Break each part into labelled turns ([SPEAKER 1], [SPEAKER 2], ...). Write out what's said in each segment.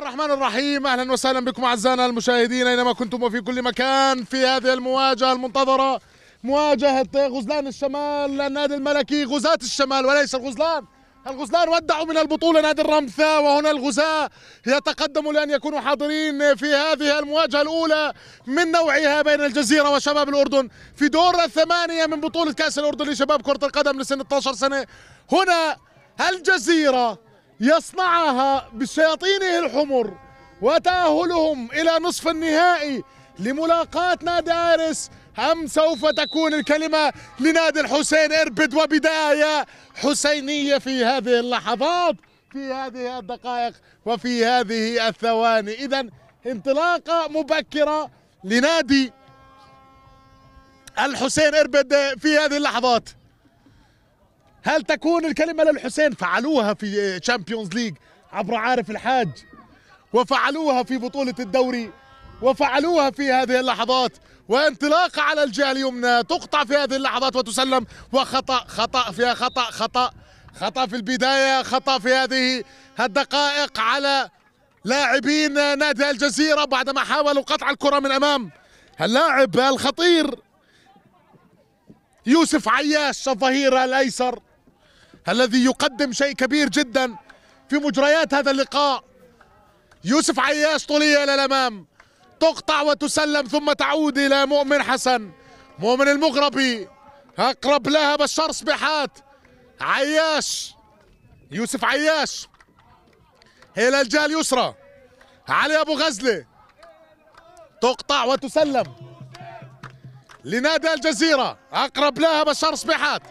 [SPEAKER 1] الرحمن الرحيم اهلا وسهلا بكم اعزائنا المشاهدين اينما كنتم وفي كل مكان في هذه المواجهه المنتظره مواجهه غزلان الشمال النادي الملكي غزاة الشمال وليس الغزلان الغزلان ودعوا من البطولة نادي الرمثا وهنا الغزاة يتقدم لأن يكونوا حاضرين في هذه المواجهة الأولى من نوعها بين الجزيرة وشباب الأردن في دور الثمانية من بطولة كأس الأردن لشباب كرة القدم لسن 12 سنة هنا الجزيرة يصنعها بشياطينه الحمر وتأهلهم إلى نصف النهائي لملاقاة نادي ايرس أم سوف تكون الكلمة لنادي الحسين إربد وبداية حسينية في هذه اللحظات في هذه الدقائق وفي هذه الثواني إذا انطلاقة مبكرة لنادي الحسين إربد في هذه اللحظات هل تكون الكلمة للحسين فعلوها في تشامبيونز ليج عبر عارف الحاج وفعلوها في بطولة الدوري وفعلوها في هذه اللحظات وانطلاقة على الجهة اليمنى تقطع في هذه اللحظات وتسلم وخطأ خطأ فيها خطأ خطأ خطأ في البداية خطأ في هذه الدقائق على لاعبين نادي الجزيرة بعدما حاولوا قطع الكرة من أمام اللاعب الخطير يوسف عياش الظهير الايسر الذي يقدم شيء كبير جدا في مجريات هذا اللقاء يوسف عياش طولية إلى الأمام تقطع وتسلم ثم تعود إلى مؤمن حسن مؤمن المغربي أقرب لها بشار صبيحات عياش يوسف عياش إلى الجهة اليسرى علي أبو غزلة تقطع وتسلم لنادى الجزيرة أقرب لها بشار صبيحات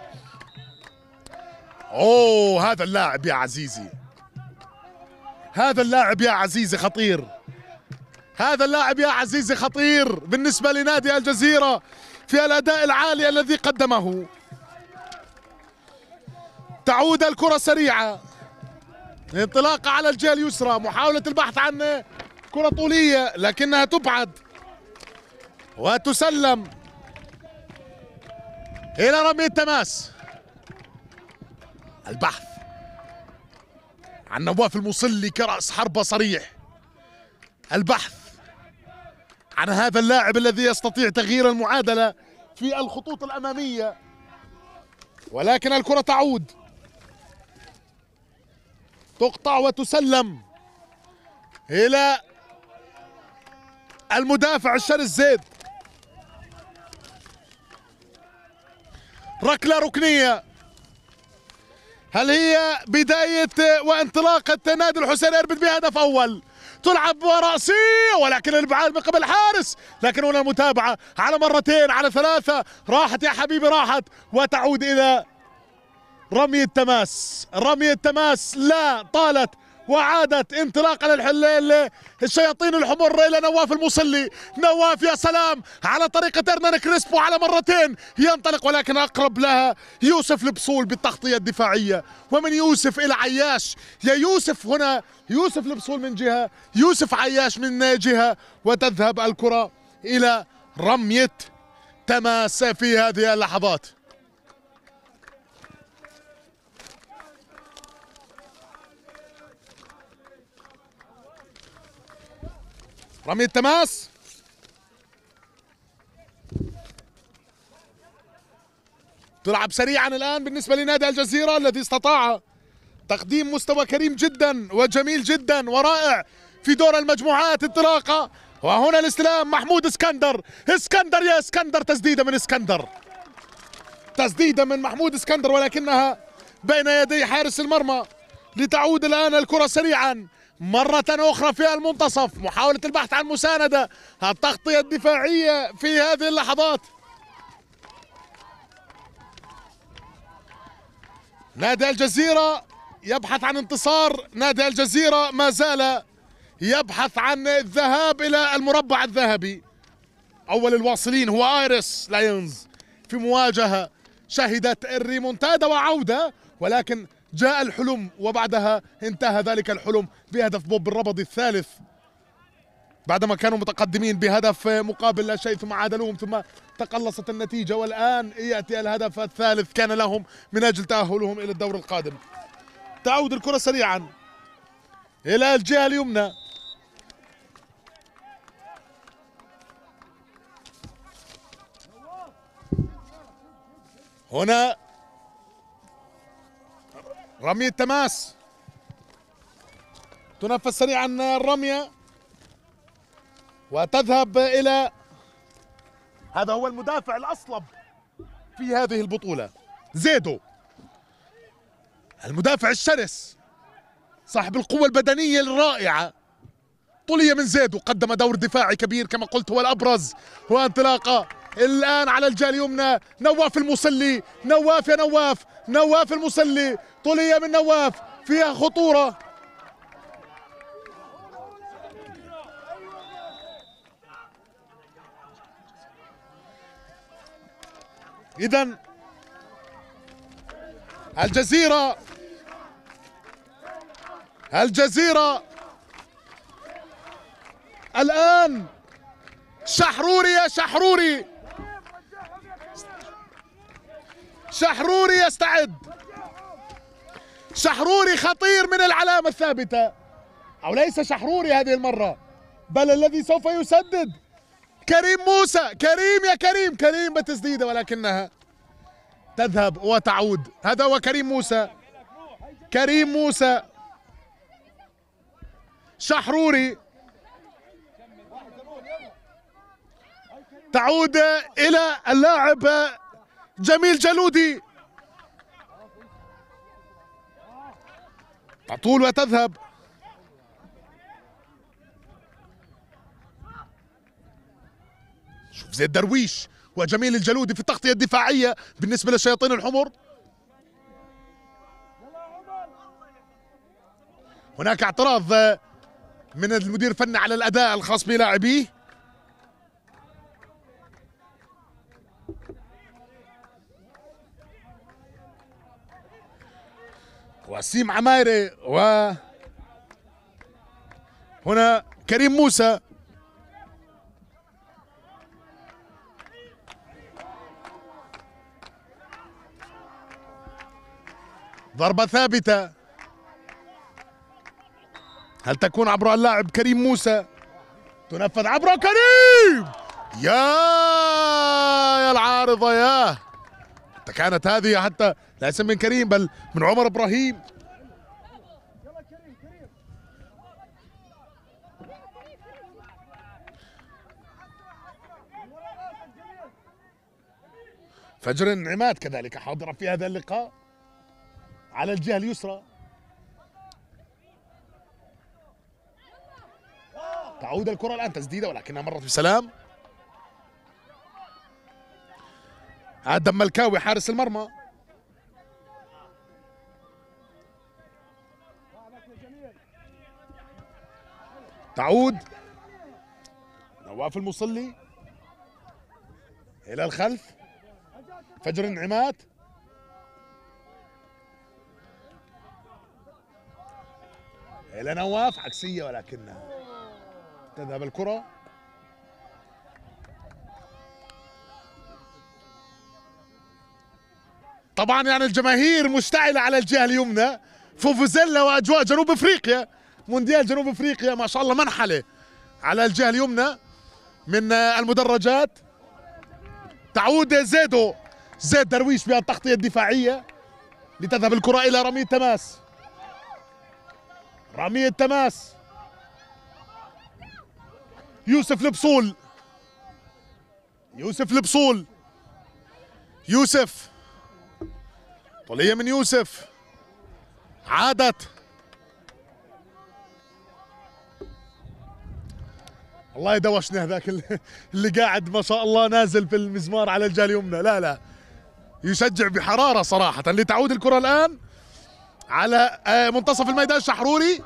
[SPEAKER 1] اوه هذا اللاعب يا عزيزي هذا اللاعب يا عزيزي خطير هذا اللاعب يا عزيزي خطير بالنسبة لنادي الجزيرة في الأداء العالي الذي قدمه تعود الكرة سريعة انطلاقة على الجهة اليسرى محاولة البحث عن كرة طولية لكنها تبعد وتسلم إلى رمي التماس البحث عن نواف المصلي كرأس حربة صريح البحث عن هذا اللاعب الذي يستطيع تغيير المعادلة في الخطوط الأمامية ولكن الكرة تعود تقطع وتسلم إلى المدافع الشر الزيد ركلة ركنية هل هي بداية وانطلاقة نادي الحسين اربد بهدف أول تلعب ورأسية ولكن الابعاد من قبل الحارس لكن هنا المتابعة على مرتين على ثلاثة راحت يا حبيبي راحت وتعود إلى رمي التماس رمي التماس لا طالت وعادت انطلاقا للحلال الشياطين الحمر الى نواف المصلي نواف يا سلام على طريقه ارنان كريسبو على مرتين ينطلق ولكن اقرب لها يوسف البصول بالتغطيه الدفاعيه ومن يوسف الى عياش يا يوسف هنا يوسف البصول من جهه يوسف عياش من جهه وتذهب الكره الى رميه تماس في هذه اللحظات رمي التماس تلعب سريعا الآن بالنسبة لنادي الجزيرة الذي استطاع تقديم مستوى كريم جدا وجميل جدا ورائع في دور المجموعات انطلاقة وهنا الاستلام محمود اسكندر اسكندر يا اسكندر تسديدة من اسكندر تسديدة من محمود اسكندر ولكنها بين يدي حارس المرمى لتعود الآن الكرة سريعا مرة أخرى في المنتصف محاولة البحث عن مساندة التغطية الدفاعية في هذه اللحظات نادي الجزيرة يبحث عن انتصار نادي الجزيرة ما زال يبحث عن الذهاب إلى المربع الذهبي أول الواصلين هو آيرس لاينز في مواجهة شهدت الريمونتادا وعودة ولكن جاء الحلم وبعدها انتهى ذلك الحلم بهدف بوب الربضي الثالث بعدما كانوا متقدمين بهدف مقابل لا شيء ثم عادلوهم ثم تقلصت النتيجة والآن يأتي الهدف الثالث كان لهم من أجل تأهلهم إلى الدور القادم تعود الكرة سريعا إلى الجهة اليمنى هنا رمية تماس تنفذ سريعا الرمية وتذهب إلى هذا هو المدافع الأصلب في هذه البطولة زيدو المدافع الشرس صاحب القوة البدنية الرائعة طلية من زيدو قدم دور دفاعي كبير كما قلت هو الأبرز وانطلاقة الآن على الجهة اليمنى نواف المصلي نواف يا نواف نواف المصلي طولية من نواف فيها خطورة إذا الجزيرة الجزيرة الآن شحروري يا شحروري شحروري يستعد شحروري خطير من العلامة الثابتة أو ليس شحروري هذه المرة بل الذي سوف يسدد كريم موسى كريم يا كريم كريم بتسديدة ولكنها تذهب وتعود هذا هو كريم موسى كريم موسى شحروري تعود إلى اللاعب جميل جلودي تطول وتذهب شوف زيد درويش وجميل الجلودي في التغطية الدفاعية بالنسبة للشياطين الحمر هناك اعتراض من المدير الفني على الأداء الخاص بلاعبيه وسيم عمايري و هنا كريم موسى ضربة ثابتة هل تكون عبر اللاعب كريم موسى تنفذ عبر كريم يا يا العارضة يا كانت هذه حتى لا اسم من كريم بل من عمر ابراهيم فجر عماد كذلك حاضرة في هذا اللقاء على الجهة اليسرى تعود الكرة الآن تسديدة ولكنها مرت بسلام آدم ملكاوي حارس المرمى تعود نواف المصلي إلى الخلف فجر النعمات إلى نواف عكسية ولكنها تذهب الكرة طبعا يعني الجماهير مشتعلة على الجهة اليمنى فوفوزيلا وأجواء جنوب أفريقيا مونديال جنوب افريقيا ما شاء الله منحله على الجهه اليمنى من المدرجات تعود زيدو زيد درويش بالتغطيه الدفاعيه لتذهب الكره الى رمي التماس رمي التماس يوسف لبصول يوسف لبصول يوسف طوليه من يوسف عادت الله يدوشنا هذاك اللي قاعد ما شاء الله نازل في المزمار على الجهه اليمنى لا لا يشجع بحراره صراحه لتعود الكره الان على آه، منتصف الميدان شحروري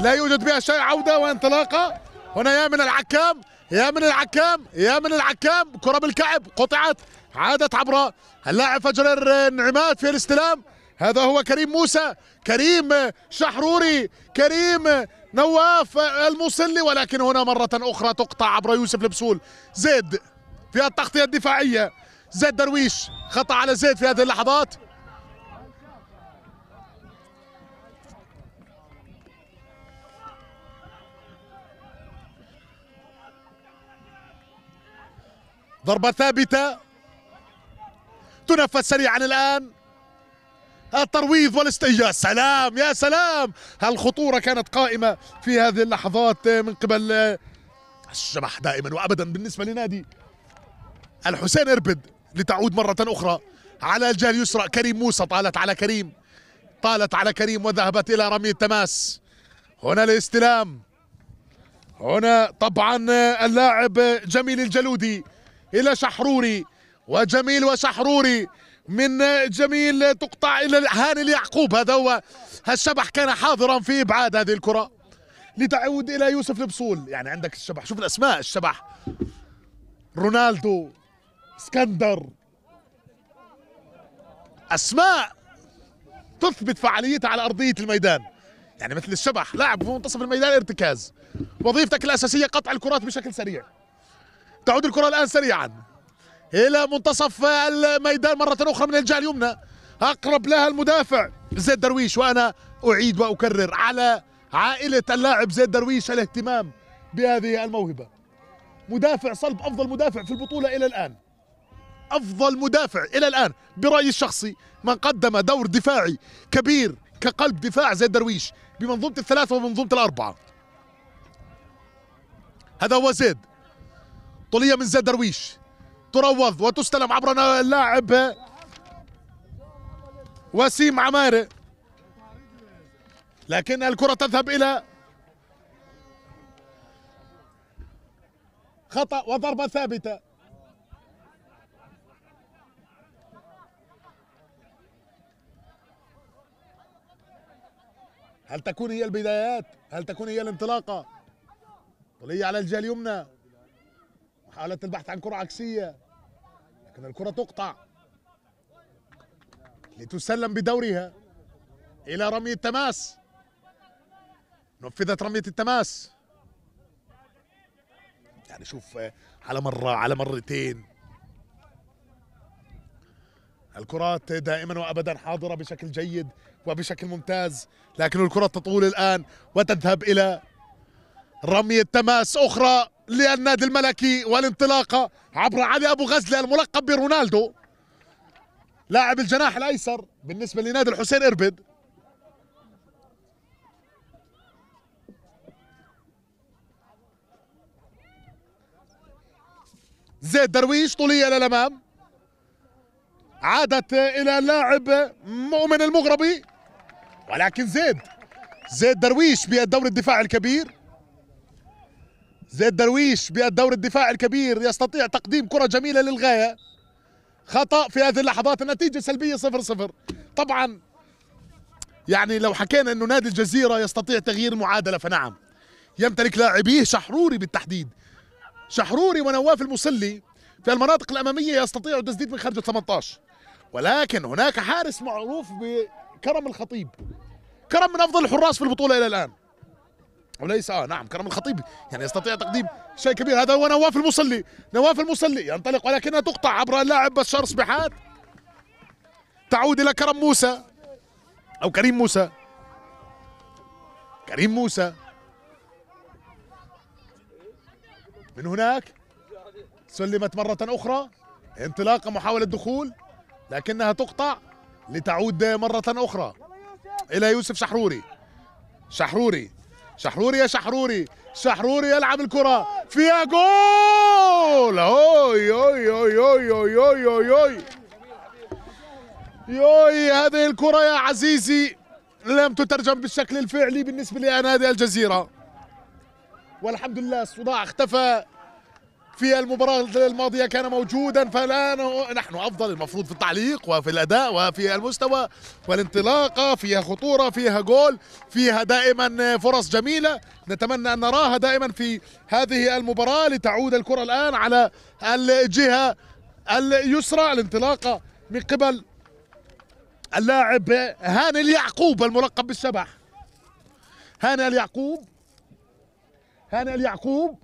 [SPEAKER 1] لا يوجد بها شيء عوده وانطلاقه هنا يا من العكام يا من العكام يا من العكام كره بالكعب قطعت عادت عبر اللاعب فجر النعمات في الاستلام هذا هو كريم موسى كريم شحروري كريم نواف المصلي ولكن هنا مرة أخرى تقطع عبر يوسف لبسول زيد في التغطية الدفاعية زيد درويش خطأ على زيد في هذه اللحظات ضربة ثابتة تنفذ سريعا الآن الترويض والاستهجان سلام يا سلام هالخطورة كانت قائمة في هذه اللحظات من قبل الشبح دائما وأبدا بالنسبة لنادي الحسين إربد لتعود مرة أخرى على الجهة اليسرى كريم موسى طالت على كريم طالت على كريم وذهبت إلى رمي التماس هنا الاستلام هنا طبعا اللاعب جميل الجلودي إلى شحروري وجميل وشحروري من جميل تقطع الى هاني اليعقوب هذا هو هالشبح كان حاضرا في ابعاد هذه الكره لتعود الى يوسف البصول يعني عندك الشبح شوف الاسماء الشبح رونالدو اسكندر اسماء تثبت فعاليتها على ارضيه الميدان يعني مثل الشبح لاعب في منتصف الميدان ارتكاز وظيفتك الاساسيه قطع الكرات بشكل سريع تعود الكره الان سريعا الى منتصف الميدان مره اخرى من الجهه اليمنى اقرب لها المدافع زيد درويش وانا اعيد واكرر على عائله اللاعب زيد درويش الاهتمام بهذه الموهبه مدافع صلب افضل مدافع في البطوله الى الان افضل مدافع الى الان برايي الشخصي من قدم دور دفاعي كبير كقلب دفاع زيد درويش بمنظومه الثلاثه ومنظومه الاربعه هذا هو زيد طوليه من زيد درويش تروض وتستلم عبر اللاعب وسيم عماره لكن الكرة تذهب إلى خطأ وضربة ثابتة هل تكون هي البدايات؟ هل تكون هي الانطلاقة؟ طلية على الجهة اليمنى حالة البحث عن كرة عكسية لكن الكرة تقطع لتسلم بدورها إلى رمية التماس نفذت رمية التماس يعني شوف آه، على مرة على مرتين الكرات دائما وابدا حاضره بشكل جيد وبشكل ممتاز لكن الكره تطول الان وتذهب الى رميه تماس اخرى للنادي الملكي والانطلاقه عبر علي ابو غزله الملقب برونالدو لاعب الجناح الايسر بالنسبه لنادي الحسين اربد زيد درويش طوليه للامام عادت الى اللاعب مؤمن المغربي ولكن زيد زيد درويش بالدور الدفاع الكبير زيد درويش بالدور الدفاعي الكبير يستطيع تقديم كرة جميلة للغاية خطأ في هذه اللحظات النتيجة سلبية صفر صفر طبعا يعني لو حكينا أنه نادي الجزيرة يستطيع تغيير معادلة فنعم يمتلك لاعبيه شحروري بالتحديد شحروري ونواف المصلي في المناطق الأمامية يستطيع التسديد من خارج 18 ولكن هناك حارس معروف بكرم الخطيب كرم من أفضل الحراس في البطولة إلى الآن وليس اه نعم كرم الخطيب يعني يستطيع تقديم شيء كبير هذا هو نواف المصلي نواف المصلي ينطلق ولكنها تقطع عبر اللاعب بشار صبيحات تعود الى كرم موسى او كريم موسى كريم موسى من هناك سلمت مرة أخرى انطلاقة محاولة دخول لكنها تقطع لتعود مرة أخرى إلى يوسف شحروري شحروري شحروري يا شحروري شحروري يلعب الكرة فيها جول هوي هوي هوي هوي هوي هوي هوي يوي هذه الكرة يا عزيزي لم تترجم بالشكل الفعلي بالنسبة لنادي الجزيرة والحمد لله الصداع اختفى في المباراة الماضية كان موجودا فالآن نحن أفضل المفروض في التعليق وفي الأداء وفي المستوى والانطلاقة فيها خطورة فيها جول فيها دائما فرص جميلة نتمنى أن نراها دائما في هذه المباراة لتعود الكرة الآن على الجهة اليسرى الانطلاقة من قبل اللاعب هاني اليعقوب الملقب بالشبح هاني اليعقوب هاني اليعقوب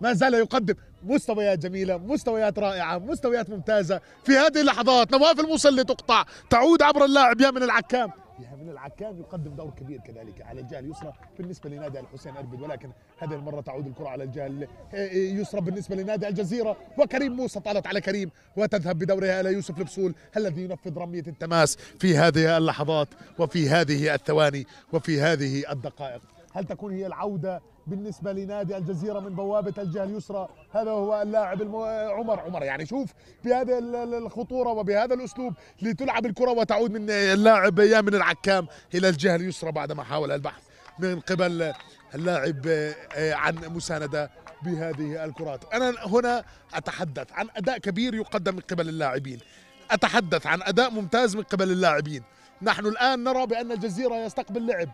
[SPEAKER 1] ما زال يقدم مستويات جميلة مستويات رائعة مستويات ممتازة في هذه اللحظات نواف المصلي تقطع تعود عبر اللاعب يا من العكام يا من العكام يقدم دور كبير كذلك على الجهة اليسرى بالنسبة لنادي الحسين أربد ولكن هذه المرة تعود الكرة على الجهة اليسرى إيه، بالنسبة لنادي الجزيرة وكريم موسى طالت على كريم وتذهب بدورها إلى يوسف البصول الذي ينفذ رمية التماس في هذه اللحظات وفي هذه الثواني وفي هذه الدقائق هل تكون هي العودة بالنسبة لنادي الجزيرة من بوابة الجهة اليسرى هذا هو اللاعب المو... عمر عمر يعني شوف بهذه الخطورة وبهذا الأسلوب لتلعب الكرة وتعود من اللاعب يا من العكام إلى الجهة اليسرى بعدما حاول البحث من قبل اللاعب آه، عن مساندة بهذه الكرات أنا هنا أتحدث عن أداء كبير يقدم من قبل اللاعبين أتحدث عن أداء ممتاز من قبل اللاعبين نحن الآن نرى بأن الجزيرة يستقبل لعب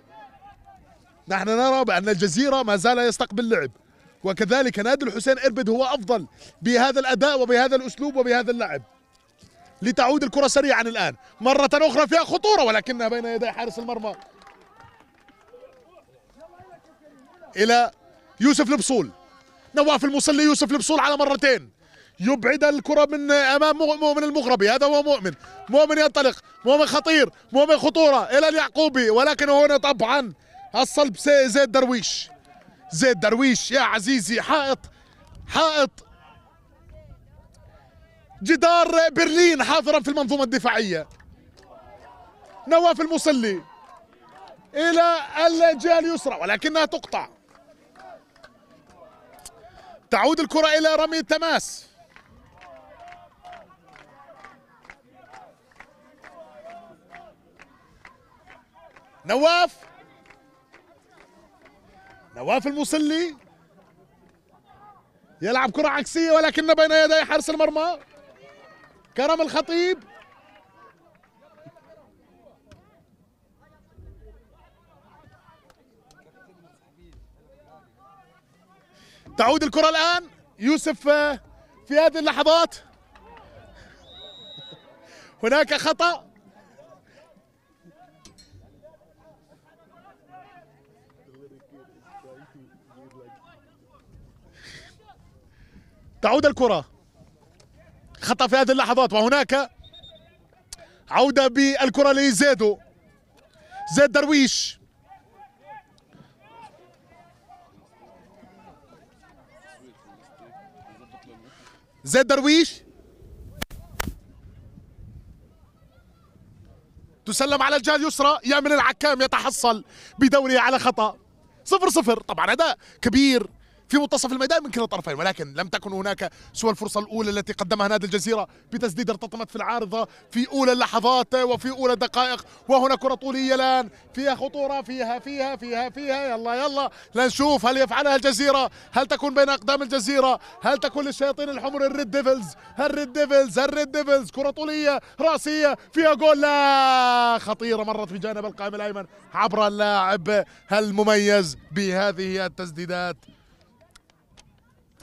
[SPEAKER 1] نحن نرى بأن الجزيرة ما زال يستقبل لعب وكذلك نادي الحسين إربد هو أفضل بهذا الأداء وبهذا الأسلوب وبهذا اللعب لتعود الكرة سريعا الآن مرة أخرى فيها خطورة ولكنها بين يدي حارس المرمى إلى يوسف البصول نواف المصلي يوسف البصول على مرتين يبعد الكرة من أمام مؤمن المغربي هذا هو مؤمن مؤمن ينطلق مؤمن خطير مؤمن خطورة إلى اليعقوبي ولكن هنا طبعا الصلب زيد درويش زيد درويش يا عزيزي حائط حائط جدار برلين حاضرا في المنظومة الدفاعية نواف المصلي إلى الجهة اليسرى ولكنها تقطع تعود الكرة إلى رمي التماس نواف نواف المصلي يلعب كرة عكسية ولكن بين يدي حارس المرمى كرم الخطيب تعود الكرة الآن يوسف آه، في هذه اللحظات هناك خطأ تعود الكرة خطأ في هذه اللحظات وهناك عودة بالكرة لزيدو زيد درويش زيد درويش تسلم على الجهه اليسرى يا من العكام يتحصل بدوره على خطا صفر صفر طبعا اداء كبير في منتصف الميدان من كلا الطرفين ولكن لم تكن هناك سوى الفرصة الأولى التي قدمها نادي الجزيرة بتسديدة ارتطمت في العارضة في أولى اللحظات وفي أولى الدقائق وهنا كرة طولية الآن فيها خطورة فيها فيها فيها فيها يلا يلا لنشوف هل يفعلها الجزيرة هل تكون بين أقدام الجزيرة هل تكون للشياطين الحمر الريد ديفلز الريد ديفلز الريد ديفلز كرة طولية رأسية فيها جول لا خطيرة مرت بجانب القائم الأيمن عبر اللاعب المميز بهذه التسديدات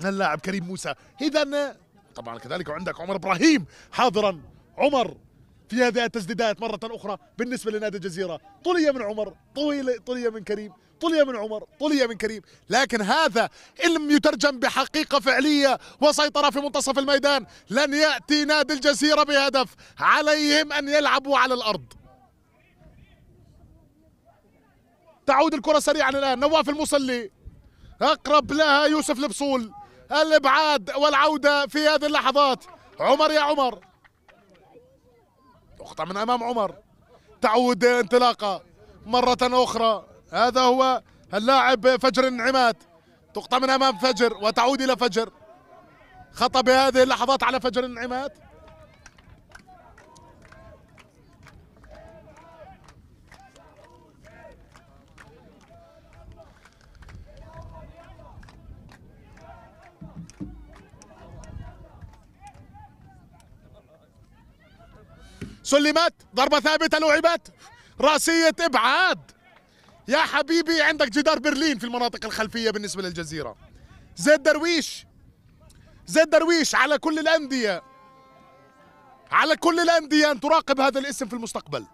[SPEAKER 1] اللاعب كريم موسى اذا طبعا كذلك عندك عمر ابراهيم حاضرا عمر في هذه التسديدات مرة أخرى بالنسبة لنادي الجزيرة طلية من عمر طويلة طلية من كريم طلية من عمر طلية من كريم لكن هذا لم يترجم بحقيقة فعلية وسيطرة في منتصف الميدان لن يأتي نادي الجزيرة بهدف عليهم أن يلعبوا على الأرض تعود الكرة سريعا الآن نواف المصلي أقرب لها يوسف البصول الابعاد والعوده في هذه اللحظات عمر يا عمر تقطع من امام عمر تعود انطلاقه مره اخرى هذا هو اللاعب فجر النعمات تقطع من امام فجر وتعود الى فجر خطا بهذه اللحظات على فجر النعمات سلمت ضربة ثابتة لعبت راسية إبعاد يا حبيبي عندك جدار برلين في المناطق الخلفية بالنسبة للجزيرة زيد درويش زيد درويش على كل الأندية على كل الأندية أن تراقب هذا الاسم في المستقبل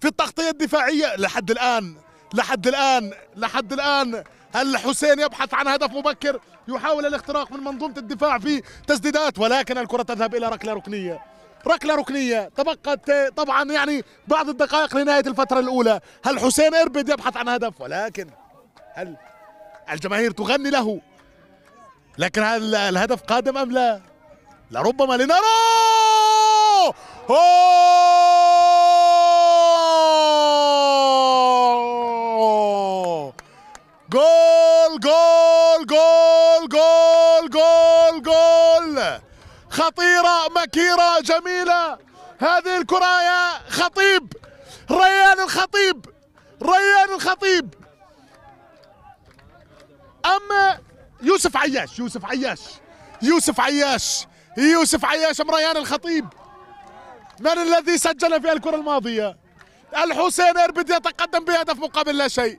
[SPEAKER 1] في التغطية الدفاعية لحد الآن لحد الآن لحد الآن هل حسين يبحث عن هدف مبكر يحاول الاختراق من منظومة الدفاع في تسديدات ولكن الكرة تذهب إلى ركلة ركنية ركله ركنيه تبقت طبعا يعني بعض الدقائق لنهايه الفتره الاولى هل حسين اربد يبحث عن هدف ولكن هل الجماهير تغني له لكن هل الهدف قادم ام لا لربما لنرى جول خطيرة مكيرة جميلة هذه الكرة يا خطيب ريان الخطيب ريان الخطيب أما يوسف عياش يوسف عياش يوسف عياش يوسف عياش أم ريان الخطيب من الذي سجل في الكرة الماضية الحسين اربد يتقدم بهدف مقابل لا شيء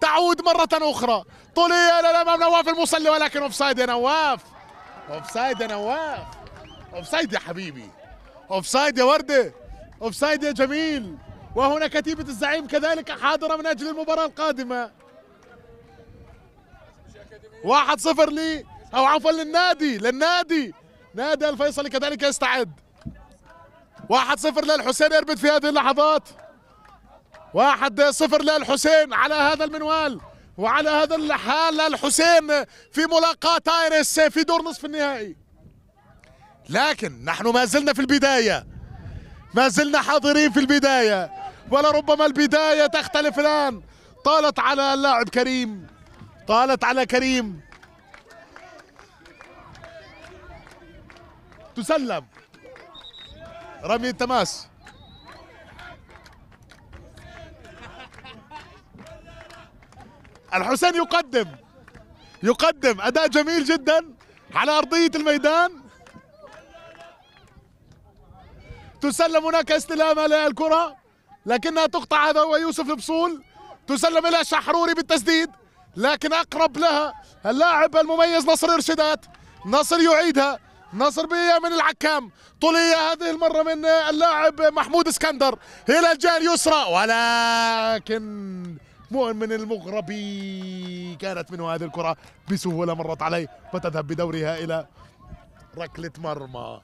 [SPEAKER 1] تعود مرة أخرى طولية للأمام نواف المصلي ولكن أوفسايد يا نواف اوفسايد يا نواف اوفسايد يا حبيبي اوفسايد يا ورده اوفسايد يا جميل وهنا كتيبة الزعيم كذلك حاضرة من أجل المباراة القادمة واحد صفر لي أو عفوا للنادي للنادي نادي الفيصلي كذلك يستعد واحد صفر للحسين يربد في هذه اللحظات واحد صفر للحسين على هذا المنوال وعلى هذا الحال الحسين في ملاقاة تايرس في دور نصف النهائي لكن نحن ما زلنا في البداية ما زلنا حاضرين في البداية ولربما البداية تختلف الآن طالت على اللاعب كريم طالت على كريم تسلم رمي التماس الحسين يقدم يقدم أداء جميل جدا على أرضية الميدان تسلم هناك استلامة للكرة لكنها تقطع هذا هو يوسف البصول تسلم إلى شحروري بالتسديد لكن أقرب لها اللاعب المميز نصر إرشادات نصر يعيدها نصر بيه من العكام طولية هذه المرة من اللاعب محمود اسكندر إلى الجهة اليسرى ولكن مؤمن المغربي كانت منه هذه الكرة بسهولة مرت عليه فتذهب بدورها إلى ركلة مرمى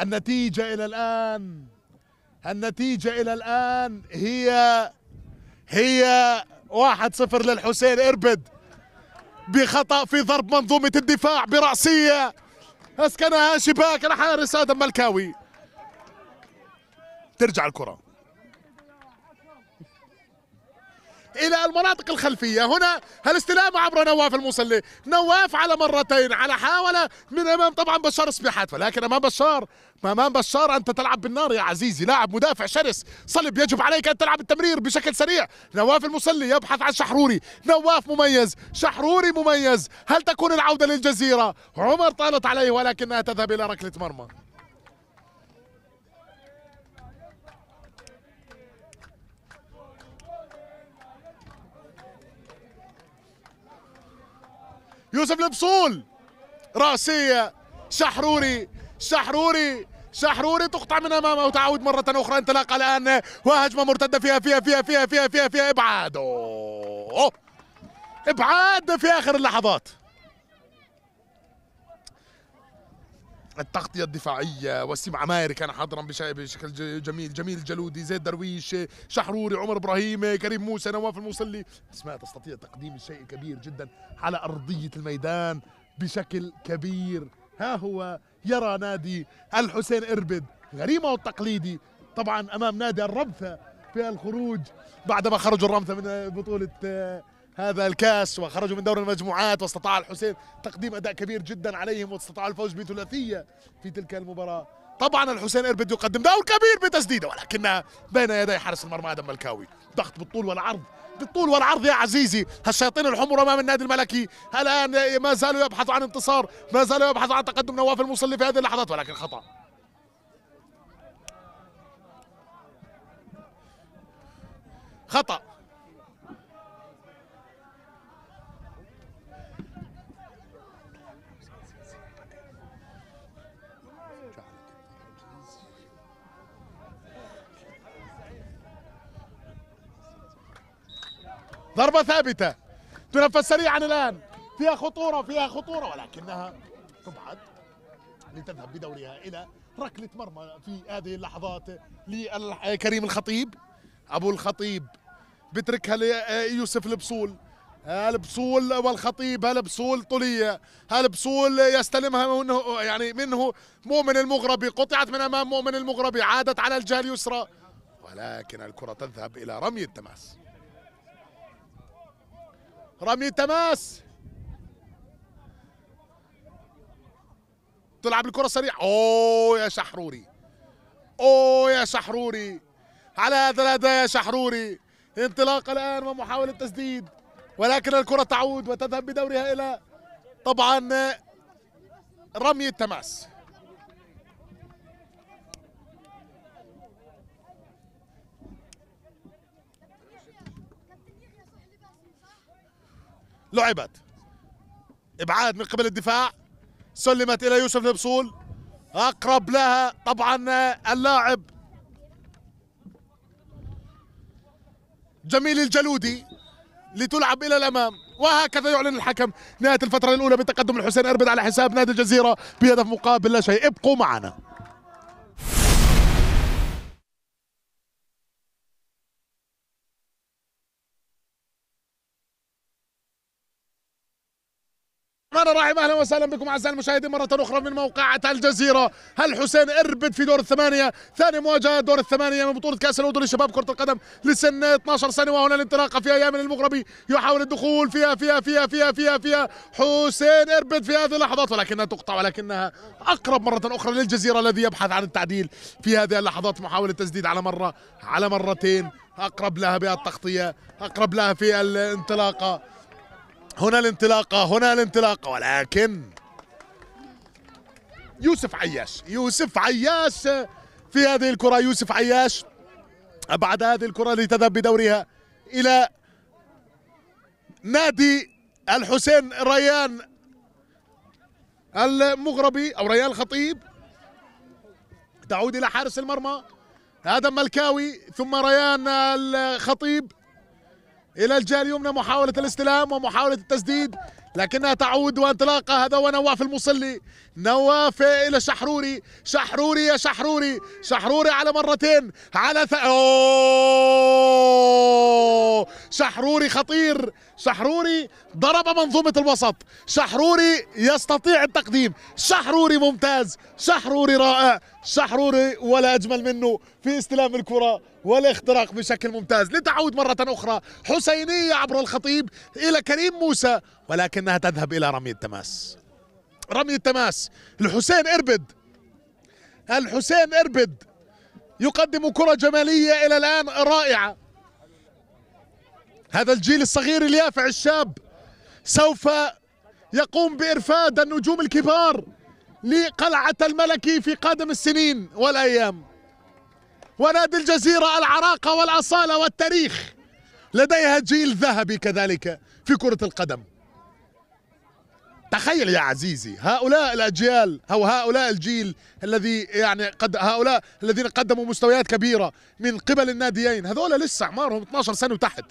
[SPEAKER 1] النتيجة إلى الآن النتيجة إلى الآن هي هي واحد صفر للحسين إربد بخطأ في ضرب منظومة الدفاع برأسية أسكنها شباك الحارس آدم ملكاوي ترجع الكرة الى المناطق الخلفيه هنا الاستلام عبر نواف المصلي نواف على مرتين على حاوله من امام طبعا بشار صبيحات ولكن امام بشار امام بشار انت تلعب بالنار يا عزيزي لاعب مدافع شرس صلب يجب عليك ان تلعب التمرير بشكل سريع نواف المصلي يبحث عن شحروري نواف مميز شحروري مميز هل تكون العوده للجزيره عمر طالت عليه ولكنها تذهب الى ركله مرمى يوسف البصول راسية شحروري شحروري شحروري تقطع من امامه وتعود مرة أخرى انطلاقة الآن وهجمة مرتدة فيها فيها فيها فيها فيها فيها, فيها إبعاد إبعاد في آخر اللحظات التغطية الدفاعية وسيم عماري كان حاضرا بشكل جميل جميل جلودي زيد درويش شحروري عمر إبراهيم كريم موسى نواف الموصلي أسماء تستطيع تقديم الشيء الكبير جدا على أرضية الميدان بشكل كبير ها هو يرى نادي الحسين إربد غريمه التقليدي طبعا أمام نادي الربثة في الخروج بعدما خرجوا الرمثة من بطولة هذا الكاس وخرجوا من دور المجموعات واستطاع الحسين تقديم اداء كبير جدا عليهم واستطاع الفوز بثلاثيه في تلك المباراه طبعا الحسين اربد يقدم دور كبير بتسديده ولكنها بين يدي حارس المرمى ادم ملكاوي ضغط بالطول والعرض بالطول والعرض يا عزيزي هالشياطين الحمر امام النادي الملكي الان ما زالوا يبحثوا عن انتصار ما زالوا يبحثوا عن تقدم نواف المصلي في هذه اللحظات ولكن خطا خطأ ضربة ثابتة تنفذ سريعا الآن فيها خطورة فيها خطورة ولكنها تبعد لتذهب بدورها إلى ركلة مرمى في هذه اللحظات لكريم الخطيب أبو الخطيب بتركها ليوسف البصول البصول والخطيب البصول طولية البصول يستلمها منه يعني منه مؤمن المغربي قطعت من أمام مؤمن المغربي عادت على الجهة اليسرى ولكن الكرة تذهب إلى رمي التماس رمي التماس تلعب الكره سريع اوه يا شحروري اوه يا شحروري على الاداء يا شحروري انطلاق الان ومحاوله تسديد ولكن الكره تعود وتذهب بدورها الى طبعا رمي التماس لعبت ابعاد من قبل الدفاع سلمت الى يوسف البصول اقرب لها طبعا اللاعب جميل الجلودي لتلعب الى الامام وهكذا يعلن الحكم نهايه الفتره الاولى بتقدم الحسين اربد على حساب نادي الجزيره بهدف مقابل لا شيء ابقوا معنا معنا راعي اهلا وسهلا بكم اعزائي المشاهدين مره اخرى من موقعة الجزيره هل حسين اربد في دور الثمانيه ثاني مواجهه دور الثمانيه من بطوله كاس الاردن لشباب كره القدم لسن 12 سنه وهنا الانطلاقه في ايام المغربي يحاول الدخول فيها فيها فيها فيها فيها فيها حسين اربد في هذه اللحظات ولكنها تقطع ولكنها اقرب مره اخرى للجزيره الذي يبحث عن التعديل في هذه اللحظات محاوله تسديد على مره على مرتين اقرب لها بها التغطيه اقرب لها في الانطلاقه هنا الانطلاقة هنا الانطلاقة ولكن يوسف عياش يوسف عياش في هذه الكرة يوسف عياش بعد هذه الكرة لتذهب بدورها إلى نادي الحسين ريان المغربي أو ريان الخطيب تعود إلى حارس المرمى هذا ملكاوي ثم ريان الخطيب الى الجهه اليمنى محاوله الاستلام ومحاوله التسديد لكنها تعود وانطلاقه هذا هو نواف المصلي نواف الى شحروري شحروري يا شحروري شحروري على مرتين على ث... أوه سحروري خطير سحروري ضرب منظومة الوسط سحروري يستطيع التقديم سحروري ممتاز سحروري رائع سحروري ولا أجمل منه في استلام الكرة والاختراق بشكل ممتاز لتعود مرة أخرى حسينية عبر الخطيب إلى كريم موسى ولكنها تذهب إلى رمي التماس رمي التماس الحسين إربد الحسين إربد يقدم كرة جمالية إلى الآن رائعة هذا الجيل الصغير اليافع الشاب سوف يقوم بإرفاد النجوم الكبار لقلعة الملكي في قادم السنين والأيام ونادي الجزيرة العراقة والأصالة والتاريخ لديها جيل ذهبي كذلك في كرة القدم تخيل يا عزيزي هؤلاء الأجيال أو هؤلاء الجيل الذي يعني قد هؤلاء الذين قدموا مستويات كبيرة من قبل الناديين هذول لسه أعمارهم 12 سنة وتحت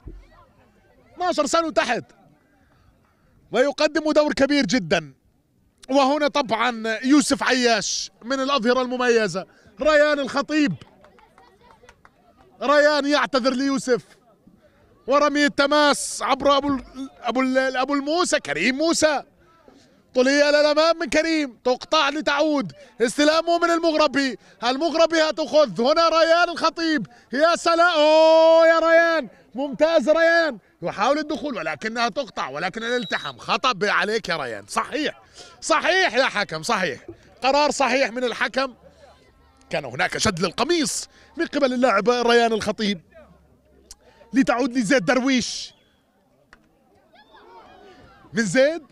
[SPEAKER 1] 12 سنة وتحت ويقدم دور كبير جدا وهنا طبعا يوسف عياش من الأظهرة المميزة ريان الخطيب ريان يعتذر ليوسف ورمي التماس عبر ابو ابو ابو الموسى كريم موسى طلية الامام من كريم تقطع لتعود استلامه من المغربي المغربي هتخذ هنا ريان الخطيب يا سلام اوه يا ريان ممتاز ريان يحاول الدخول ولكنها تقطع ولكن الالتحام خطأ عليك يا ريان صحيح صحيح يا حكم صحيح قرار صحيح من الحكم كان هناك شد للقميص من قبل اللاعب ريان الخطيب لتعود لزيد درويش من زيد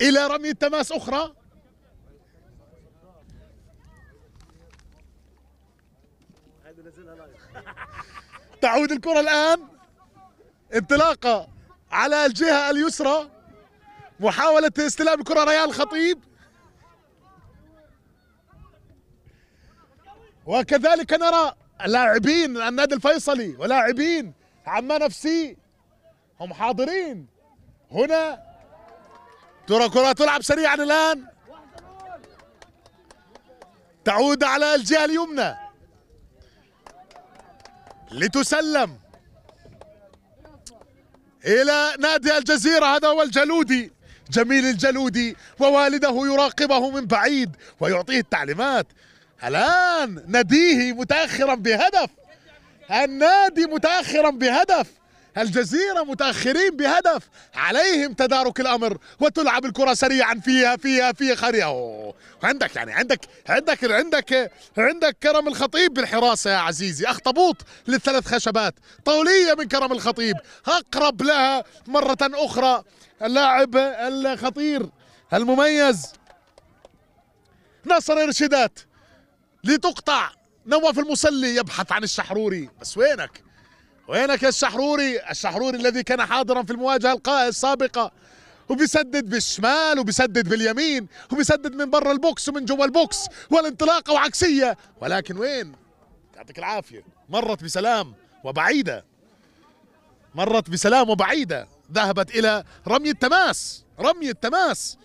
[SPEAKER 1] الى رمي التماس اخرى تعود الكرة الآن انطلاقة على الجهة اليسرى محاولة استلام الكرة ريال خطيب وكذلك نرى لاعبين النادي الفيصلي ولاعبين عمان اف سي هم حاضرين هنا ترى كرة تلعب سريعا الآن تعود على الجهة اليمنى لتسلم إلى نادي الجزيرة هذا هو الجلودي جميل الجلودي ووالده يراقبه من بعيد ويعطيه التعليمات الآن ناديه متأخرا بهدف النادي متأخرا بهدف الجزيرة متأخرين بهدف عليهم تدارك الأمر وتلعب الكرة سريعا فيها فيها فيها خريه عندك يعني عندك عندك عندك عندك كرم الخطيب بالحراسة يا عزيزي أخطبوط للثلاث خشبات طولية من كرم الخطيب أقرب لها مرة أخرى اللاعب الخطير المميز ناصر إرشادات لتقطع نواف المسلي يبحث عن الشحروري بس وينك وينك الشحروري الشحروري الذي كان حاضرا في المواجهة السابقة وبيسدد بالشمال وبيسدد باليمين وبيسدد من برا البوكس ومن جوا البوكس والانطلاقة وعكسية ولكن وين يعطيك العافية مرت بسلام وبعيدة مرت بسلام وبعيدة ذهبت إلى رمي التماس رمي التماس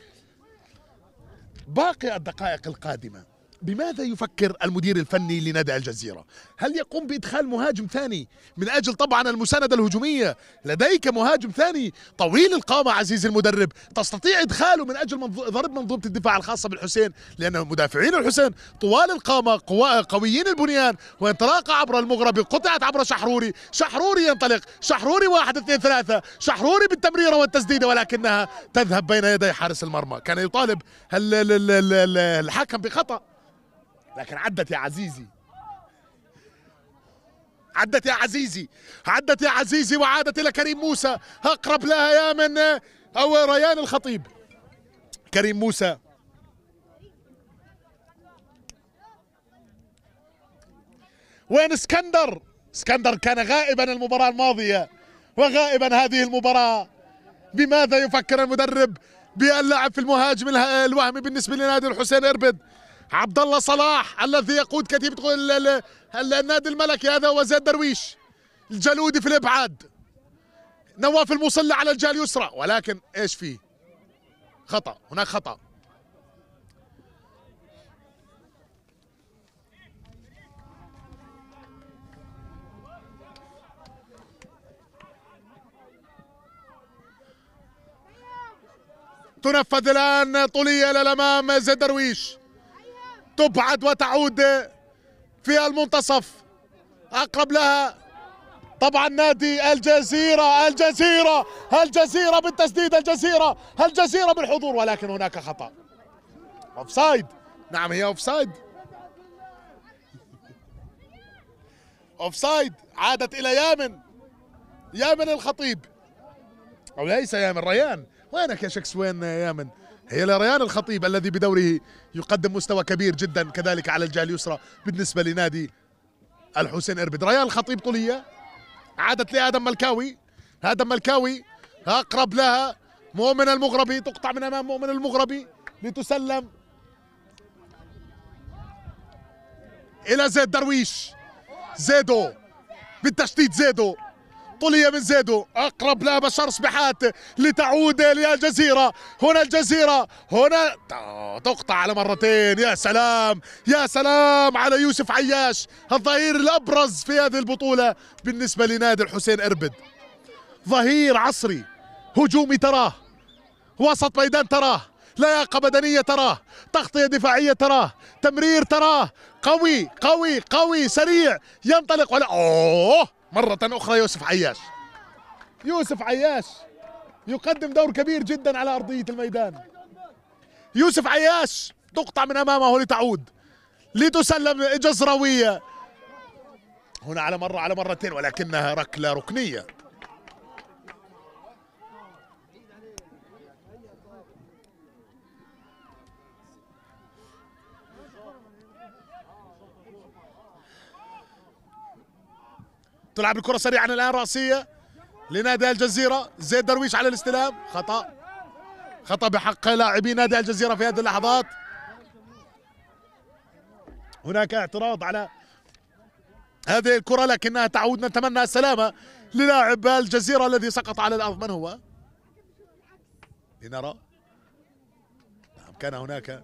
[SPEAKER 1] باقي الدقائق القادمة بماذا يفكر المدير الفني لنادي الجزيرة؟ هل يقوم بإدخال مهاجم ثاني من أجل طبعا المساندة الهجومية؟ لديك مهاجم ثاني طويل القامة عزيزي المدرب تستطيع إدخاله من أجل ضرب منظومة الدفاع الخاصة بالحسين لأن مدافعين الحسين طوال القامة قوا... قويين البنيان وانطلاق عبر المغرب قطعت عبر شحروري شحروري ينطلق شحروري واحد اثنين ثلاثة شحروري بالتمريرة والتسديدة ولكنها تذهب بين يدي حارس المرمى كان يطالب الحكم بخطأ لكن عدت يا عزيزي عدت يا عزيزي عدت يا عزيزي وعادت الى كريم موسى اقرب لها يا من او ريان الخطيب كريم موسى وين اسكندر اسكندر كان غائبا المباراة الماضية وغائبا هذه المباراة بماذا يفكر المدرب باللاعب في المهاجم الوهمي بالنسبة لنادي الحسين إربد عبد الله صلاح الذي يقود كتيبة النادي الملكي هذا زيد درويش الجالودي في الابعاد نواف المصلى على الجهه اليسرى ولكن ايش فيه؟ خطا هناك خطا تنفذ الان طوليه للامام زيد درويش تبعد وتعود في المنتصف أقرب لها طبعا نادي الجزيرة الجزيرة الجزيرة بالتسديد الجزيرة الجزيرة بالحضور ولكن هناك خطأ أوفسايد نعم هي أوفسايد أوفسايد عادت إلى يامن يامن الخطيب أو ليس يامن ريان وينك يا شكس وين يامن هي لريان الخطيب الذي بدوره يقدم مستوى كبير جدا كذلك على الجهه اليسرى بالنسبه لنادي الحسين اربد ريان الخطيب طوليه عادت لادم ملكاوي ادم ملكاوي اقرب لها مؤمن المغربي تقطع من امام مؤمن المغربي لتسلم الى زيد درويش زيدو بالتشتيت زيدو الأسطولية من زيدو أقرب لا بشار سبحات لتعود للجزيرة هنا الجزيرة هنا تقطع على مرتين يا سلام يا سلام على يوسف عياش الظهير الأبرز في هذه البطولة بالنسبة لنادي الحسين إربد ظهير عصري هجومي تراه وسط ميدان تراه لياقة بدنية تراه تغطية دفاعية تراه تمرير تراه قوي قوي قوي سريع ينطلق ولا أوه مرة أخرى يوسف عياش يوسف عياش يقدم دور كبير جدا على أرضية الميدان يوسف عياش تقطع من أمامه لتعود لتسلم جزروية هنا على مرة على مرتين ولكنها ركلة ركنية تلعب الكره سريعا الان راسيه لنادي الجزيره زيد درويش على الاستلام خطا خطا بحق لاعبي نادي الجزيره في هذه اللحظات هناك اعتراض على هذه الكره لكنها تعود نتمنى السلامه للاعب الجزيره الذي سقط على الارض من هو لنرى نعم كان هناك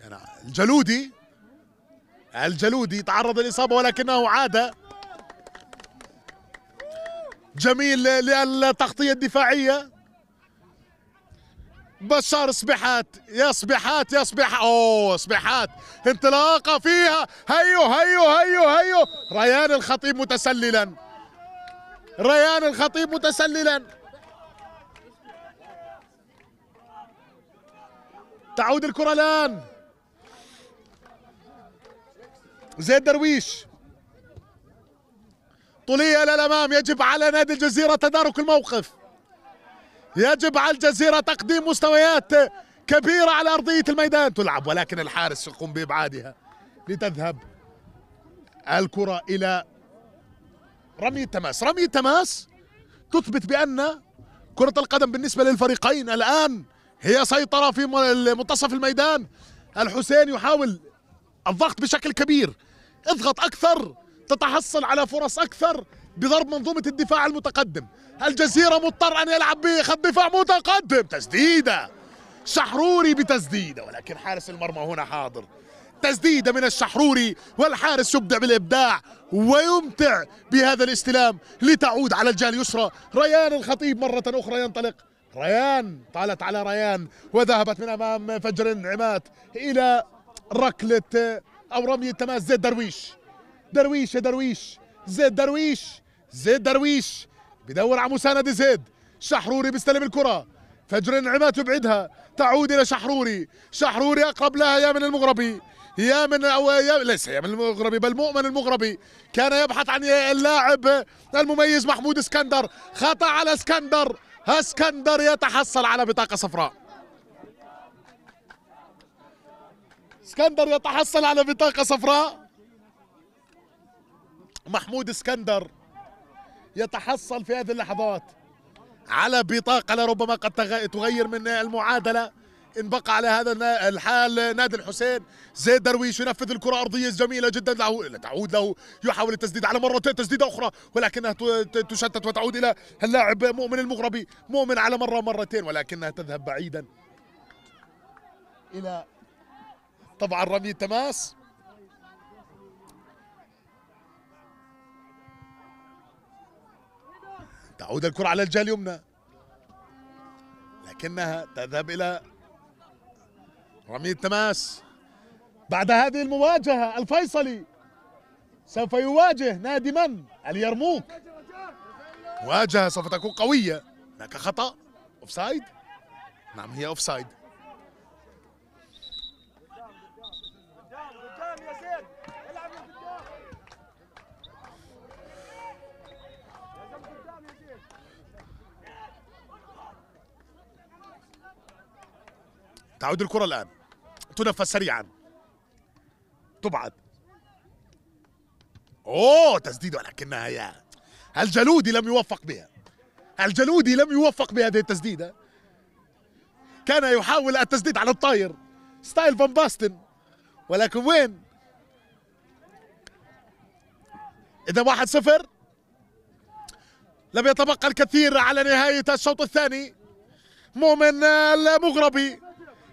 [SPEAKER 1] يعني الجلودي الجلودي تعرض للاصابه ولكنه عاد جميل للتغطية الدفاعية بشار صبيحات يا صبيحات يا صبيحات اوه صبيحات انطلاقه فيها هيو هيو هيو هيو ريان الخطيب متسللا ريان الخطيب متسللا تعود الكره الان زيد درويش طولية إلى الأمام يجب على نادي الجزيرة تدارك الموقف يجب على الجزيرة تقديم مستويات كبيرة على أرضية الميدان تلعب ولكن الحارس يقوم بإبعادها لتذهب الكرة إلى رمي التماس رمي التماس تثبت بأن كرة القدم بالنسبة للفريقين الآن هي سيطرة في منتصف الميدان الحسين يحاول الضغط بشكل كبير اضغط أكثر تتحصل على فرص أكثر بضرب منظومة الدفاع المتقدم الجزيرة مضطر أن يلعب بخط دفاع متقدم تسديدة شحروري بتسديدة ولكن حارس المرمى هنا حاضر تسديده من الشحروري والحارس يبدع بالابداع ويمتع بهذا الاستلام لتعود على الجهه اليسرى ريان الخطيب مره اخرى ينطلق ريان طالت على ريان وذهبت من امام فجر النعمات الى ركله او رميه تماس زيد درويش درويش يا درويش زيد درويش زيد درويش بدور على مساندة زيد شحروري بيستلم الكرة فجر النعمات يبعدها تعود إلى شحروري شحروري أقرب لها يا من المغربي يا من أو يا ليس يا من المغربي بل مؤمن المغربي كان يبحث عن اللاعب المميز محمود اسكندر خطأ على اسكندر اسكندر يتحصل على بطاقة صفراء اسكندر يتحصل على بطاقة صفراء محمود اسكندر يتحصل في هذه اللحظات على بطاقة لربما قد تغير من المعادلة إن بقى على هذا الحال نادي الحسين زيد درويش ينفذ الكرة أرضية جميلة جدا له تعود له يحاول التسديد على مرتين تسديدة أخرى ولكنها تشتت وتعود إلى اللاعب مؤمن المغربي مؤمن على مرة مرتين ولكنها تذهب بعيدا إلى طبعا رمي التماس تعود الكرة على الجهة اليمنى لكنها تذهب إلى رمي التماس بعد هذه المواجهة الفيصلي سوف يواجه نادي من؟ اليرموك مواجهة سوف تكون قوية هناك خطأ أوفسايد نعم هي أوفسايد تعود الكرة الآن تنفس سريعا تبعد أوه تسديد ولكنها يا الجلودي لم يوفق بها الجلودي لم يوفق بهذه التسديدة كان يحاول التسديد على الطاير ستايل فان باستن ولكن وين إذا واحد صفر لم يتبقى الكثير على نهاية الشوط الثاني مؤمن المغربي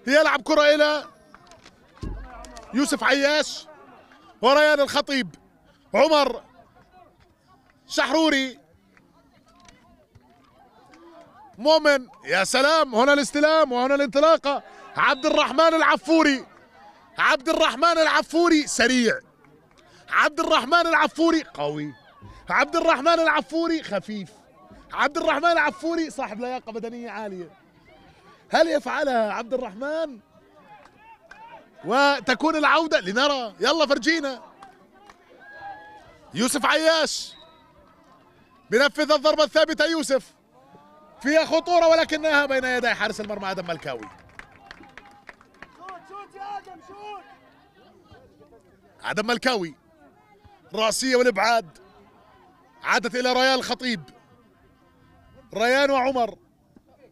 [SPEAKER 1] يلعب كرة إلى يوسف عياش وريان الخطيب عمر شحروري مؤمن يا سلام هنا الاستلام وهنا الانطلاقة عبد الرحمن العفوري عبد الرحمن العفوري سريع عبد الرحمن العفوري قوي عبد الرحمن العفوري خفيف عبد الرحمن العفوري صاحب لياقة بدنية عالية هل يفعلها عبد الرحمن وتكون العودة لنرى يلا فرجينا يوسف عياش بنفذ الضربة الثابتة يوسف فيها خطورة ولكنها بين يدي حارس المرمى آدم ملكاوي آدم ملكاوي رأسية والإبعاد عادت إلى ريان الخطيب ريان وعمر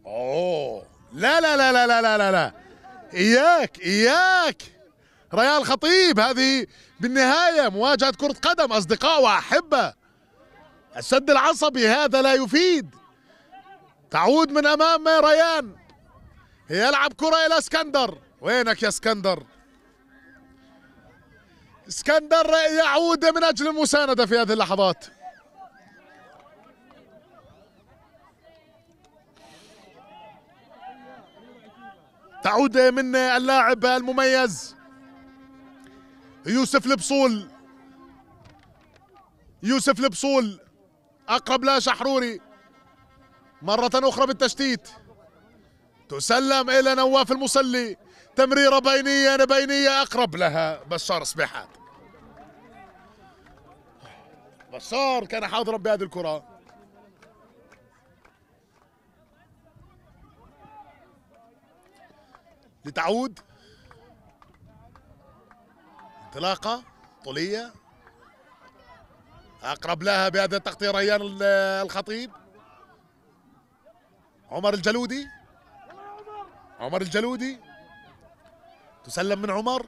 [SPEAKER 1] أوه لا لا لا لا لا لا لا, لا. اياك اياك ريال خطيب هذه بالنهايه مواجهه كره قدم اصدقاء واحبه السد العصبي هذا لا يفيد تعود من امام ريان يلعب كره الى اسكندر وينك يا اسكندر اسكندر يعود من اجل المسانده في هذه اللحظات تعود من اللاعب المميز يوسف البصول يوسف البصول اقرب لا شحروري مرة اخرى بالتشتيت تسلم الى نواف المصلي تمريرة بينية بينية اقرب لها بشار صبيحات بشار كان حاضرا بهذه الكرة لتعود انطلاقة طولية أقرب لها بهذا التغطية ريان الخطيب عمر الجلودي عمر الجلودي تسلم من عمر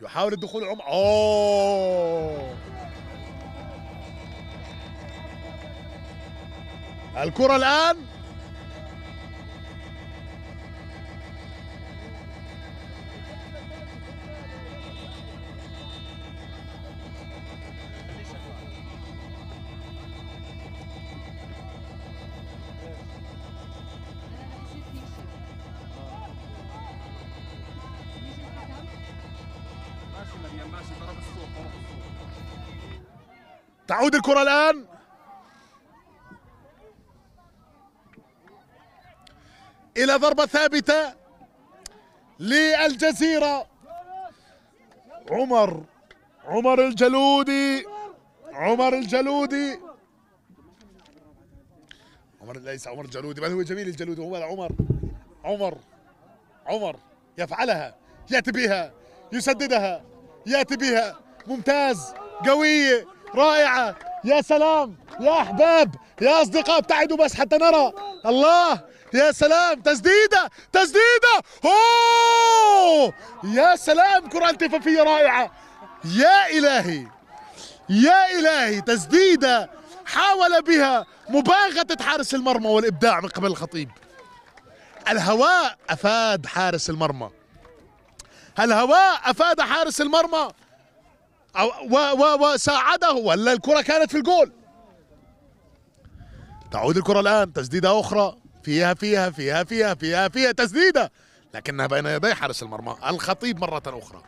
[SPEAKER 1] يحاول الدخول عمر أوه الكرة الآن تعود الكرة الآن إلى ضربة ثابتة للجزيرة عمر عمر الجلودي عمر الجلودي عمر ليس عمر الجلودي بل هو جميل الجلودي هو عمر عمر عمر يفعلها يأتي بها يسددها يأتي بها ممتاز قوية رائعة يا سلام يا أحباب يا أصدقاء ابتعدوا بس حتى نرى الله يا سلام تسديدة تسديدة أوه يا سلام كرة التفافية رائعة يا إلهي يا إلهي تسديدة حاول بها مباغتة حارس المرمى والإبداع من قبل الخطيب الهواء أفاد حارس المرمى الهواء أفاد حارس المرمى و و وساعده ولا الكرة كانت في الجول تعود الكرة الآن تسديدة أخرى فيها فيها فيها فيها فيها فيها تسديدة لكنها بين يدي حارس المرمى الخطيب مرة أخرى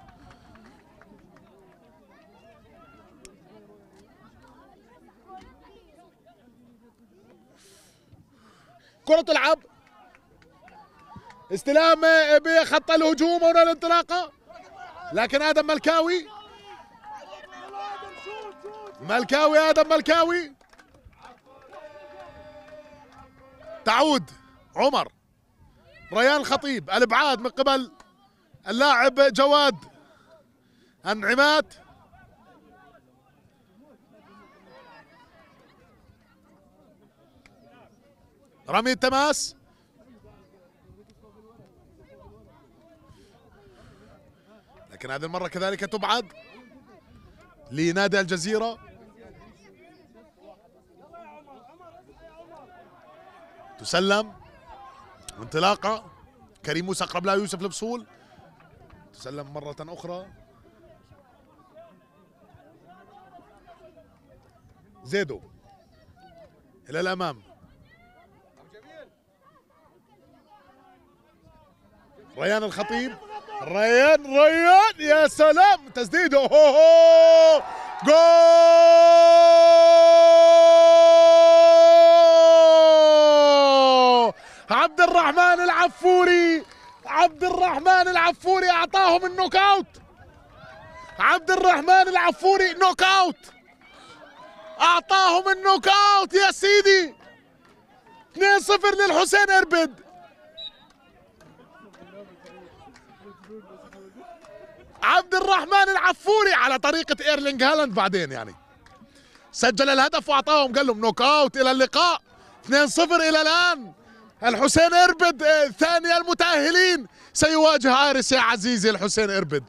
[SPEAKER 1] كرة تلعب استلام بخط الهجوم هنا الانطلاقة لكن آدم ملكاوي ملكاوي ادم ملكاوي تعود عمر ريان خطيب الابعاد من قبل اللاعب جواد انعمات رمي التماس لكن هذه المره كذلك تبعد لنادي الجزيره تسلم انطلاقه كريم موسى اقرب لها يوسف البصول تسلم مره اخرى زيدو الى الامام ريان الخطيب ريان ريان يا سلام تسديده هو هو جول الرحمن العفوري عبد الرحمن العفوري اعطاهم النوك اوت عبد الرحمن العفوري نوك اوت اعطاهم النوك اوت يا سيدي 2-0 للحسين اربد عبد الرحمن العفوري على طريقة ايرلينج هالاند بعدين يعني سجل الهدف واعطاهم قال لهم نوك اوت الى اللقاء 2-0 الى الان الحسين اربد الثاني آه، المتأهلين سيواجه آيرس يا عزيزي الحسين اربد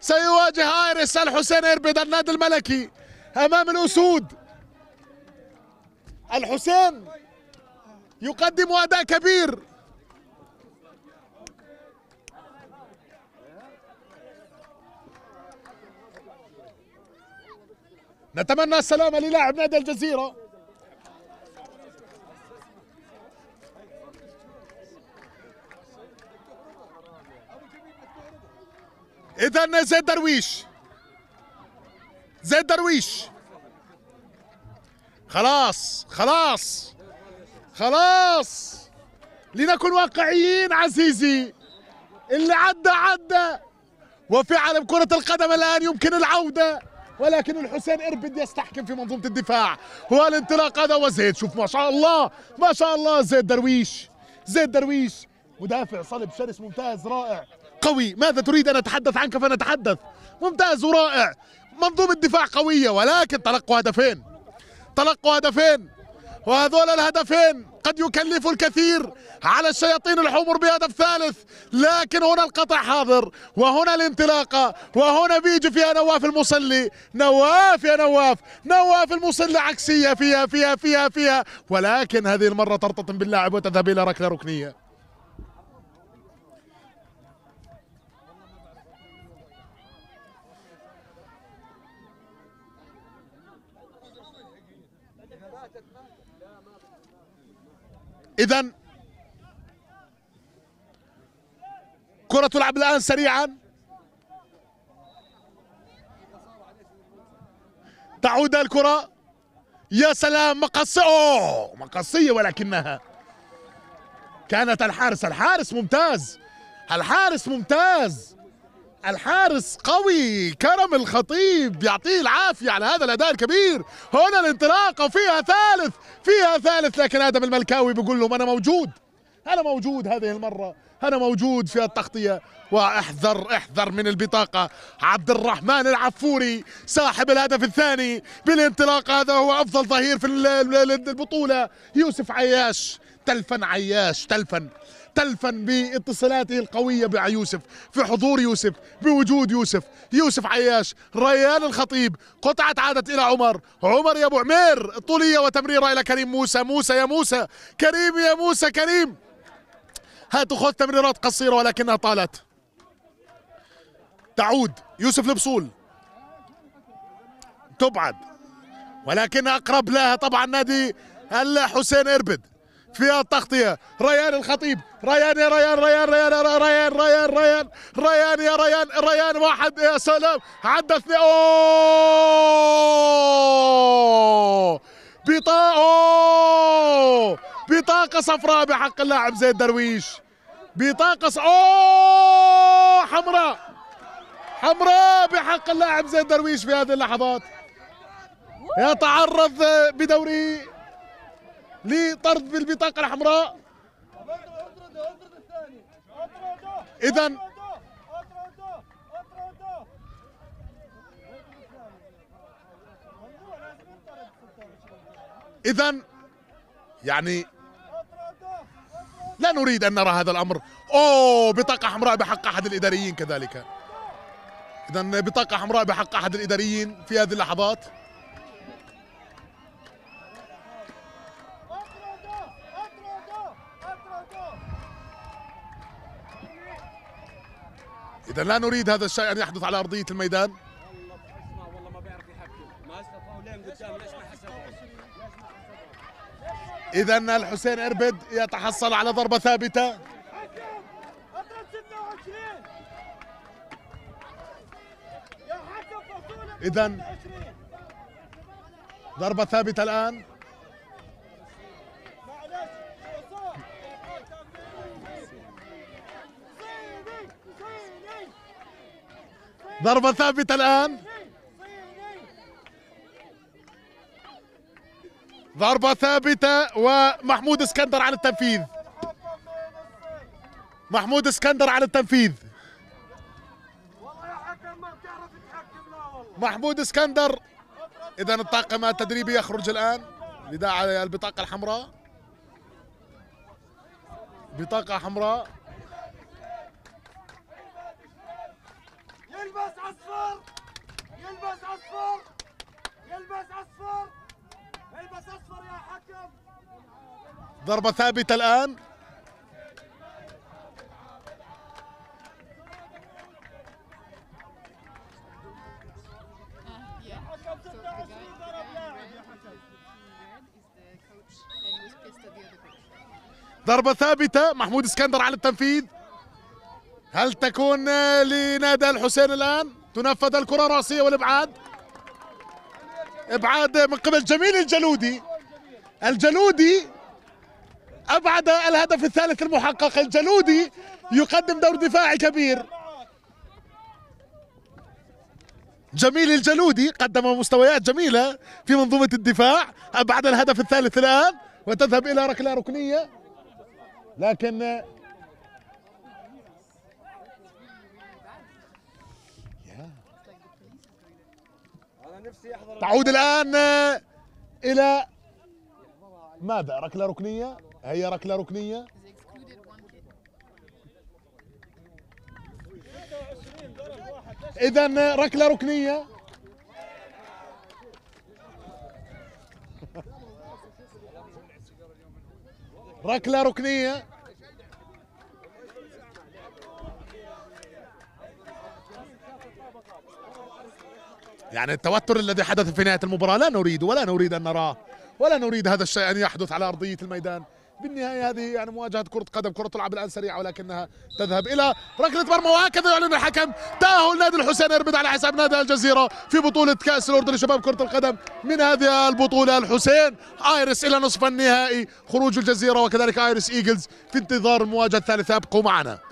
[SPEAKER 1] سيواجه آيرس الحسين اربد النادي الملكي أمام الأسود الحسين يقدم أداء كبير نتمنى السلامة للاعب نادي الجزيرة اذا زيد درويش زيد درويش خلاص خلاص خلاص لنكن واقعيين عزيزي اللي عدى عدى وفي عالم كرة القدم الآن يمكن العودة ولكن الحسين إربد يستحكم في منظومة الدفاع هو الانطلاق هذا وزيد شوف ما شاء الله ما شاء الله زيد درويش زيد درويش مدافع صلب شرس ممتاز رائع قوي ماذا تريد أن أتحدث عنك فنتحدث ممتاز ورائع منظومة دفاع قوية ولكن تلقوا هدفين تلقوا هدفين وهذول الهدفين قد يكلفوا الكثير على الشياطين الحمر بهدف ثالث لكن هنا القطع حاضر وهنا الانطلاقة وهنا بيجي فيها نواف المصلي نواف يا نواف نواف المصلي عكسية فيها فيها فيها فيها ولكن هذه المرة ترتطم باللاعب وتذهب إلى ركلة ركنية إذا كرة تلعب الآن سريعا تعود الكرة يا سلام مقصية أوه مقصية ولكنها كانت الحارس الحارس ممتاز الحارس ممتاز الحارس قوي كرم الخطيب يعطيه العافية على هذا الأداء الكبير هنا الانطلاقة فيها ثالث فيها ثالث لكن آدم الملكاوي بيقول لهم أنا موجود أنا موجود هذه المرة أنا موجود في التغطية واحذر احذر من البطاقة عبد الرحمن العفوري صاحب الهدف الثاني بالانطلاق هذا هو أفضل ظهير في البطولة يوسف عياش تلفن عياش تلفن تلفا باتصالاته القوية مع يوسف في حضور يوسف بوجود يوسف يوسف عياش ريان الخطيب قطعة عادت إلى عمر عمر يا أبو عمير طولية وتمريرة إلى كريم موسى موسى يا موسى كريم يا موسى كريم هاتوا خذ تمريرات قصيرة ولكنها طالت تعود يوسف البصول تبعد ولكن أقرب لها طبعا نادي الحسين إربد فيها التغطيه ريان الخطيب ريان يا ريان ريان ريان ريان ريان ريان ريان يا ريان ريان واحد يا سلام عدى اثنين اوه بطاقه بطاقه صفراء بحق اللاعب زيد درويش بطاقه ص... اوه حمراء حمراء بحق اللاعب زيد درويش في هذه اللحظات يتعرض بدوري لطرد بالبطاقه الحمراء اذا اذا يعني لا نريد ان نرى هذا الامر اوه بطاقه حمراء بحق احد الاداريين كذلك اذا بطاقه حمراء بحق احد الاداريين في هذه اللحظات اذا لا نريد هذا الشيء ان يحدث على ارضيه الميدان اذا الحسين اربد يتحصل على ضربه ثابته اذا ضربه ثابته الان ضربة ثابتة الآن ضربة ثابتة ومحمود اسكندر على التنفيذ محمود اسكندر على التنفيذ محمود اسكندر اذا الطاقم التدريبي يخرج الان لداعي البطاقه الحمراء بطاقه حمراء يلبس اصفر يلبس اصفر يلبس اصفر يلبس اصفر يا حكم ضربة ثابتة الآن ضربة ثابتة محمود اسكندر على التنفيذ هل تكون لنادى الحسين الآن تنفذ الكرة الرأسية والإبعاد إبعاد من قبل جميل الجلودي الجلودي أبعد الهدف الثالث المحقق الجلودي يقدم دور دفاعي كبير جميل الجلودي قدم مستويات جميلة في منظومة الدفاع أبعد الهدف الثالث الآن وتذهب إلى ركلة ركنية لكن تعود الآن إلى ماذا ركلة ركنية هي ركلة ركنية إذا ركلة ركنية ركلة ركنية يعني التوتر الذي حدث في نهاية المباراة لا نريد ولا نريد أن نراه ولا نريد هذا الشيء أن يحدث على أرضية الميدان بالنهاية هذه يعني مواجهة كرة قدم كرة تلعب الآن سريعة ولكنها تذهب إلى ركلة مرمى وهكذا يعلن الحكم تأهل نادي الحسين إربد على حساب نادي الجزيرة في بطولة كأس الأردن لشباب كرة القدم من هذه البطولة الحسين آيرس إلى نصف النهائي خروج الجزيرة وكذلك آيرس إيجلز في انتظار المواجهة الثالثة ابقوا معنا